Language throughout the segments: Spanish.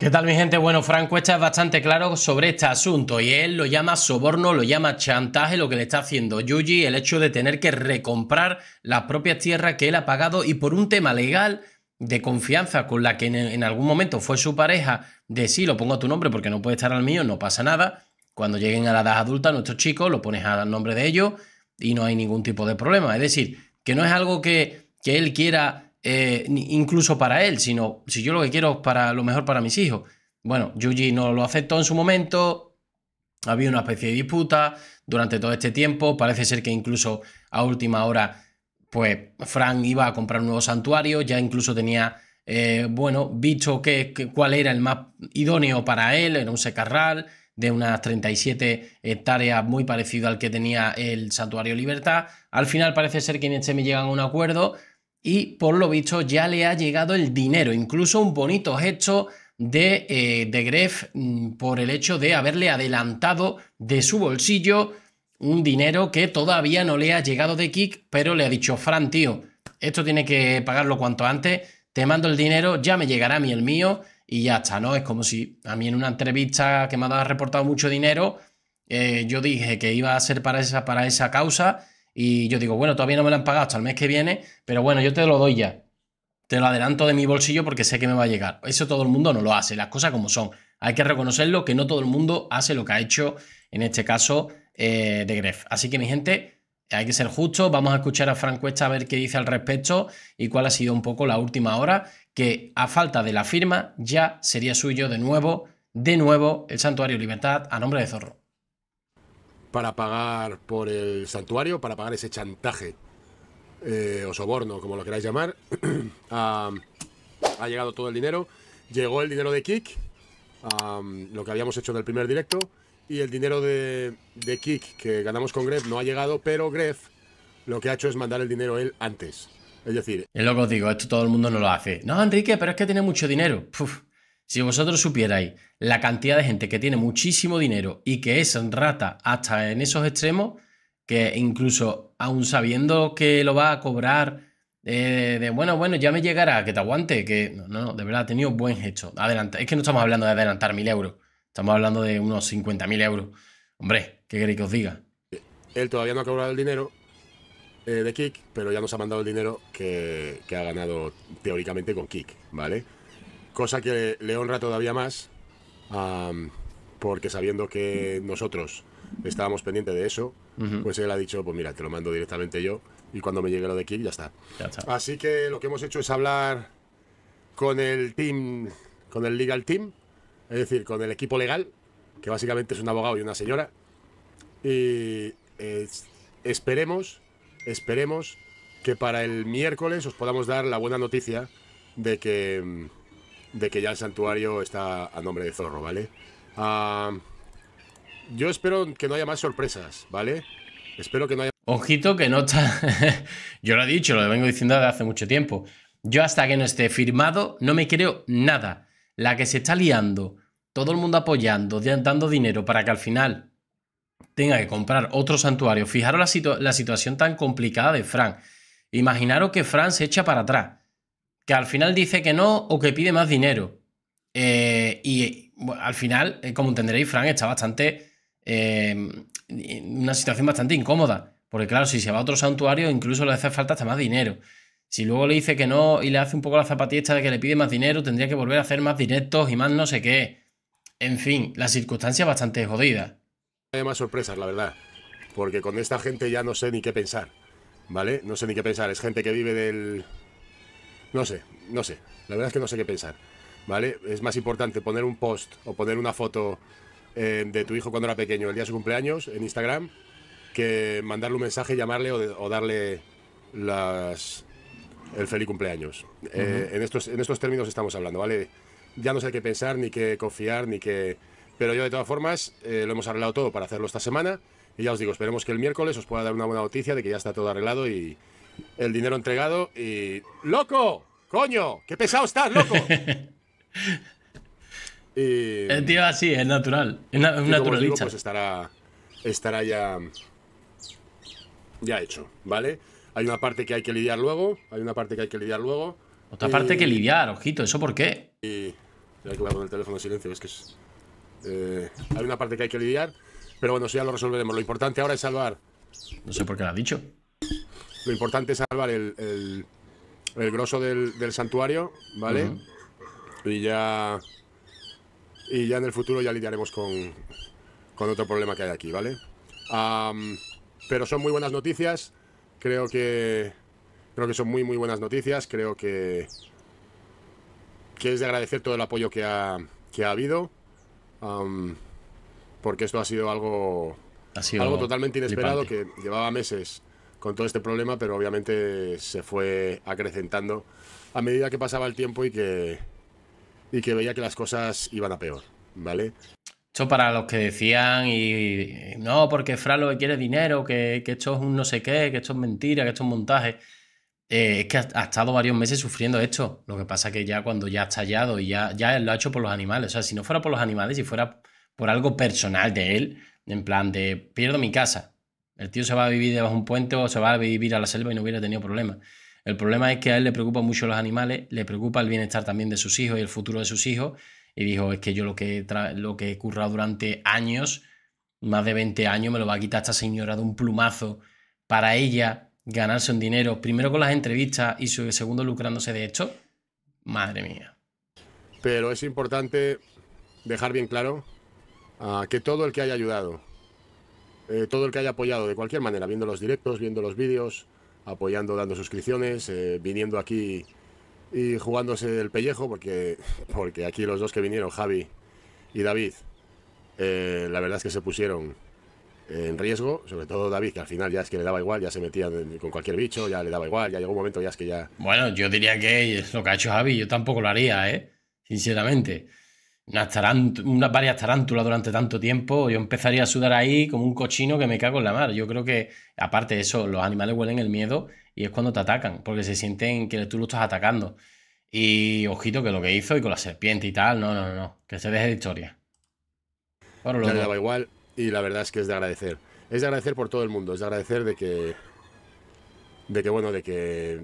¿Qué tal mi gente? Bueno, Franco está bastante claro sobre este asunto y él lo llama soborno, lo llama chantaje, lo que le está haciendo Yuji, el hecho de tener que recomprar las propias tierras que él ha pagado y por un tema legal de confianza con la que en, algún momento fue su pareja, de sí, lo pongo a tu nombre porque no puede estar al mío, no pasa nada. Cuando lleguen a la edad adulta, nuestros chicos, lo pones al nombre de ellos y no hay ningún tipo de problema. Es decir, que no es algo que, que él quiera eh, incluso para él, sino si yo lo que quiero es para lo mejor para mis hijos. Bueno, Yuji no lo aceptó en su momento, había una especie de disputa durante todo este tiempo, parece ser que incluso a última hora, pues Frank iba a comprar un nuevo santuario, ya incluso tenía, eh, bueno, visto que, cuál era el más idóneo para él, era un secarral de unas 37 hectáreas muy parecido al que tenía el santuario Libertad. Al final parece ser que en este me llegan a un acuerdo y por lo visto ya le ha llegado el dinero, incluso un bonito gesto de, eh, de Gref mm, por el hecho de haberle adelantado de su bolsillo un dinero que todavía no le ha llegado de Kik, pero le ha dicho, Fran, tío, esto tiene que pagarlo cuanto antes, te mando el dinero, ya me llegará a mí el mío y ya está, ¿no? Es como si a mí en una entrevista que me ha reportado mucho dinero, eh, yo dije que iba a ser para esa, para esa causa y yo digo, bueno, todavía no me lo han pagado hasta el mes que viene, pero bueno, yo te lo doy ya. Te lo adelanto de mi bolsillo porque sé que me va a llegar. Eso todo el mundo no lo hace, las cosas como son. Hay que reconocerlo que no todo el mundo hace lo que ha hecho, en este caso, eh, de Gref. Así que, mi gente, hay que ser justo Vamos a escuchar a Frank Cuesta a ver qué dice al respecto y cuál ha sido un poco la última hora, que a falta de la firma ya sería suyo de nuevo, de nuevo, el Santuario Libertad a nombre de Zorro para pagar por el santuario, para pagar ese chantaje eh, o soborno, como lo queráis llamar. ha llegado todo el dinero. Llegó el dinero de Kik, lo que habíamos hecho en el primer directo. Y el dinero de, de Kik que ganamos con Gref no ha llegado, pero Gref lo que ha hecho es mandar el dinero él antes. Es decir... Es lo que os digo, esto todo el mundo no lo hace. No, Enrique, pero es que tiene mucho dinero. Si vosotros supierais la cantidad de gente que tiene muchísimo dinero y que es rata hasta en esos extremos, que incluso aún sabiendo que lo va a cobrar eh, de bueno, bueno, ya me llegará, que te aguante, que no, no, de verdad ha tenido buen gesto. adelante es que no estamos hablando de adelantar mil euros, estamos hablando de unos 50.000 euros. Hombre, ¿qué queréis que os diga? Él todavía no ha cobrado el dinero eh, de Kik, pero ya nos ha mandado el dinero que, que ha ganado teóricamente con Kik, ¿vale? Cosa que le honra todavía más, porque sabiendo que nosotros estábamos pendientes de eso, pues él ha dicho, pues mira, te lo mando directamente yo y cuando me llegue lo de Kip ya está. Así que lo que hemos hecho es hablar con el team, con el legal team, es decir, con el equipo legal, que básicamente es un abogado y una señora, y esperemos, esperemos que para el miércoles os podamos dar la buena noticia de que mm, de que ya el santuario está a nombre de Zorro, ¿vale? Ah, yo espero que no haya más sorpresas, ¿vale? Espero que no haya... Ojito que no está... yo lo he dicho, lo vengo diciendo desde hace mucho tiempo. Yo hasta que no esté firmado no me creo nada. La que se está liando, todo el mundo apoyando, dando dinero para que al final tenga que comprar otro santuario. Fijaros la, la situación tan complicada de Fran. Imaginaros que Fran se echa para atrás al final dice que no o que pide más dinero. Eh, y al final, eh, como entenderéis, Frank está bastante. Eh, una situación bastante incómoda. Porque claro, si se va a otro santuario, incluso le hace falta hasta más dinero. Si luego le dice que no y le hace un poco la zapatilla de que le pide más dinero, tendría que volver a hacer más directos y más no sé qué. En fin, circunstancia es bastante jodidas. Hay más sorpresas, la verdad. Porque con esta gente ya no sé ni qué pensar. ¿Vale? No sé ni qué pensar. Es gente que vive del, no sé, no sé. La verdad es que no sé qué pensar. ¿Vale? Es más importante poner un post o poner una foto eh, de tu hijo cuando era pequeño el día de su cumpleaños en Instagram que mandarle un mensaje, llamarle o, darle las, el feliz cumpleaños. Eh, en, estos, en estos términos estamos hablando, ¿vale? Ya no sé qué pensar, ni qué confiar, ni qué... Pero yo de todas formas eh, lo hemos arreglado todo para hacerlo esta semana y ya os digo, esperemos que el miércoles os pueda dar una buena noticia de que ya está todo arreglado y, el dinero entregado y... ¡Loco! ¡Coño! ¡Qué pesado estás, loco! y... El tío así, es natural. Es Pues estará, estará ya, ya hecho, ¿vale? Hay una parte que hay que lidiar luego, hay una parte que hay que lidiar luego. Otra parte que lidiar, ojito, ¿eso por qué? Y... que el teléfono en silencio, es eh, hay una parte que hay que lidiar, pero bueno, eso ya lo resolveremos. Lo importante ahora es salvar. No sé por qué lo ha dicho. Lo importante es salvar el, el, grosso del, santuario, ¿vale? Y ya. Y ya en el futuro ya lidiaremos con, con otro problema que hay aquí, ¿vale? pero son muy buenas noticias. Creo que. Creo que son muy, muy buenas noticias. Creo que. Que es de agradecer todo el apoyo que ha, ha habido. porque esto ha sido algo. algo totalmente inesperado que llevaba meses con todo este problema, pero obviamente se fue acrecentando a medida que pasaba el tiempo y que, y que veía que las cosas iban a peor, ¿vale? Esto para los que decían y, no, porque Fra lo que quiere dinero, que, que, esto es un no sé qué, que esto es mentira, que esto es montaje. Eh, es que ha, ha, estado varios meses sufriendo esto. Lo que pasa que ya cuando ya ha estallado y ya, ya lo ha hecho por los animales. O sea, si no fuera por los animales, si fuera por algo personal de él, en plan de pierdo mi casa, el tío se va a vivir debajo de un puente o se va a vivir a la selva y no hubiera tenido problema. El problema es que a él le preocupan mucho los animales, le preocupa el bienestar también de sus hijos y el futuro de sus hijos. Y dijo, es que yo lo que, lo que he currado durante años, más de 20 años, me lo va a quitar esta señora de un plumazo para ella ganarse un dinero, primero con las entrevistas y segundo lucrándose de esto. Madre mía. Pero es importante dejar bien claro ah, que todo el que haya ayudado eh, todo el que haya apoyado de cualquier manera, viendo los directos, viendo los vídeos, apoyando, dando suscripciones, eh, viniendo aquí y jugándose el pellejo, porque, porque aquí los dos que vinieron, Javi y David, eh, la verdad es que se pusieron en riesgo, sobre todo David, que al final ya es que le daba igual, ya se metía con cualquier bicho, ya le daba igual, ya llegó un momento ya es que ya... Bueno, yo diría que es lo que ha hecho Javi, yo tampoco lo haría, ¿eh? Sinceramente unas, varias tarántulas durante tanto tiempo, yo empezaría a sudar ahí como un cochino que me cago en la mar. Yo creo que, aparte de eso, los animales huelen el miedo y es cuando te atacan, porque se sienten que tú lo estás atacando. Y ojito que lo que hizo y con la serpiente y tal, no, no, no, que se deje de historia. Bueno, le daba igual y la verdad es que es de agradecer. Es de agradecer por todo el mundo, es de agradecer de que, de que bueno, de que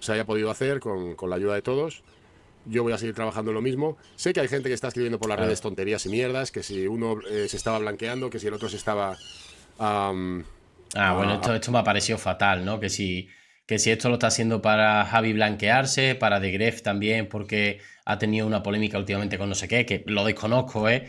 se haya podido hacer con, con la ayuda de todos yo voy a seguir trabajando lo mismo. Sé que hay gente que está escribiendo por las redes tonterías y mierdas, que si uno eh, se estaba blanqueando, que si el otro se estaba... ah, bueno, esto, esto me ha parecido fatal, ¿no? Que si, que si esto lo está haciendo para Javi blanquearse, para De Gref también, porque ha tenido una polémica últimamente con no sé qué, que lo desconozco, ¿eh?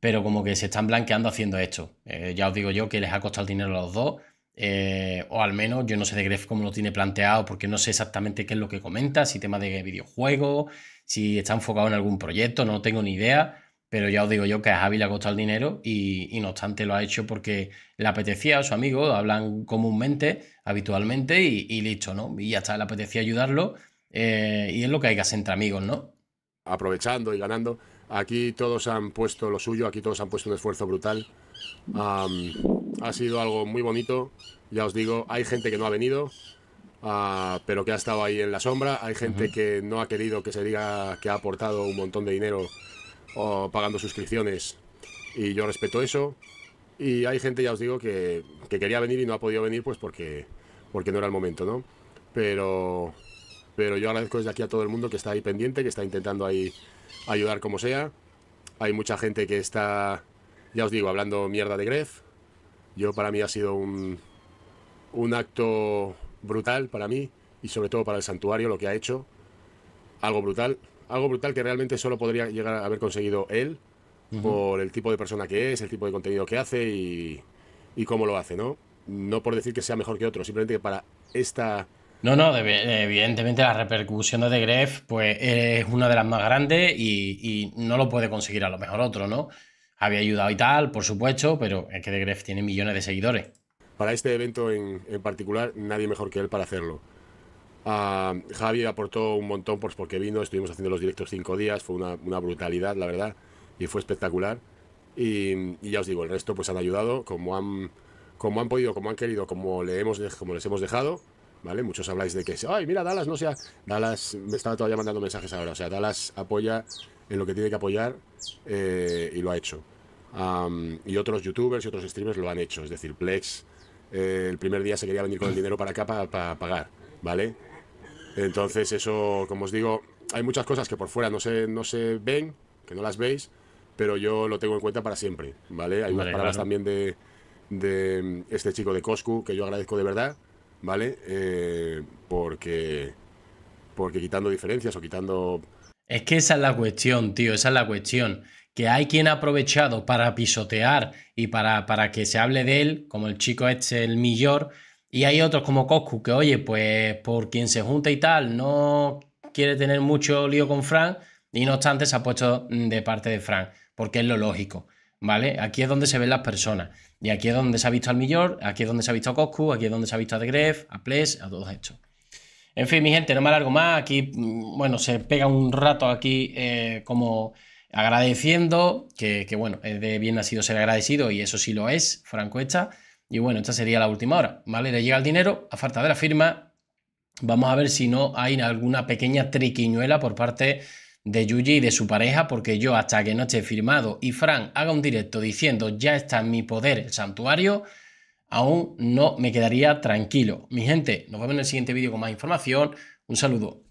Pero como que se están blanqueando haciendo esto. Eh, ya os digo yo que les ha costado el dinero a los dos eh, o al menos yo no sé de Gref cómo lo tiene planteado, porque no sé exactamente qué es lo que comenta, si tema de videojuego, si está enfocado en algún proyecto, no tengo ni idea, pero ya os digo yo que a Javi le ha costado el dinero y, no obstante lo ha hecho porque le apetecía a su amigo, hablan comúnmente, habitualmente y, y listo, ¿no? Y ya está, le apetecía ayudarlo eh, y es lo que hay que hacer entre amigos, ¿no? Aprovechando y ganando Aquí todos han puesto lo suyo, aquí todos han puesto un esfuerzo brutal. ha sido algo muy bonito, ya os digo, hay gente que no ha venido, ah, pero que ha estado ahí en la sombra, hay gente que no ha querido que se diga que ha aportado un montón de dinero o pagando suscripciones, y yo respeto eso. Y hay gente, ya os digo, que, quería venir y no ha podido venir pues porque, porque no era el momento, ¿no? Pero pero yo agradezco desde aquí a todo el mundo que está ahí pendiente, que está intentando ahí ayudar como sea. Hay mucha gente que está, ya os digo, hablando mierda de Gref. Yo para mí ha sido un, acto brutal para mí y sobre todo para el santuario lo que ha hecho. Algo brutal, algo brutal que realmente solo podría llegar a haber conseguido él por el tipo de persona que es, el tipo de contenido que hace y, cómo lo hace, ¿no? No por decir que sea mejor que otro, simplemente que para esta no, no, evidentemente la repercusión de The Gref pues, es una de las más grandes y, no lo puede conseguir a lo mejor otro, ¿no? Había ayudado y tal, por supuesto, pero es que The Gref tiene millones de seguidores. Para este evento en, particular, nadie mejor que él para hacerlo. Ah, Javi aportó un montón pues, porque vino, estuvimos haciendo los directos cinco días, fue una, brutalidad, la verdad, y fue espectacular. Y, ya os digo, el resto pues han ayudado como han, como han podido, como han querido, como, le como les hemos dejado. ¿vale? Muchos habláis de que, ay, mira, Dallas no sea... Dallas me estaba todavía mandando mensajes ahora, o sea, Dallas apoya en lo que tiene que apoyar eh, y lo ha hecho. y otros youtubers y otros streamers lo han hecho, es decir, Plex eh, el primer día se quería venir con el dinero para acá para, pagar, ¿vale? Entonces eso, como os digo, hay muchas cosas que por fuera no se, no se ven, que no las veis, pero yo lo tengo en cuenta para siempre, ¿vale? Hay unas palabras también de, de este chico de Coscu que yo agradezco de verdad ¿vale? Eh, porque, quitando diferencias o quitando... Es que esa es la cuestión, tío, esa es la cuestión. Que hay quien ha aprovechado para pisotear y para, que se hable de él, como el chico este, el Millor. y hay otros como Coscu que, oye, pues por quien se junta y tal, no quiere tener mucho lío con Frank, y no obstante se ha puesto de parte de Frank, porque es lo lógico. ¿vale? Aquí es donde se ven las personas. Y aquí es donde se ha visto al Millor, aquí es donde se ha visto a Coscu, aquí es donde se ha visto a The Gref, a Ples, a todos estos. En fin, mi gente, no me alargo más. Aquí, mm, bueno, se pega un rato aquí eh, como agradeciendo, que, que bueno, es de bien ha sido ser agradecido y eso sí lo es, Franco esta. Y bueno, esta sería la última hora, ¿vale? Le llega el dinero, a falta de la firma, vamos a ver si no hay alguna pequeña triquiñuela por parte de Yuji y de su pareja, porque yo hasta que no esté firmado y Frank haga un directo diciendo ya está en mi poder el santuario, aún no me quedaría tranquilo. Mi gente, nos vemos en el siguiente vídeo con más información. Un saludo.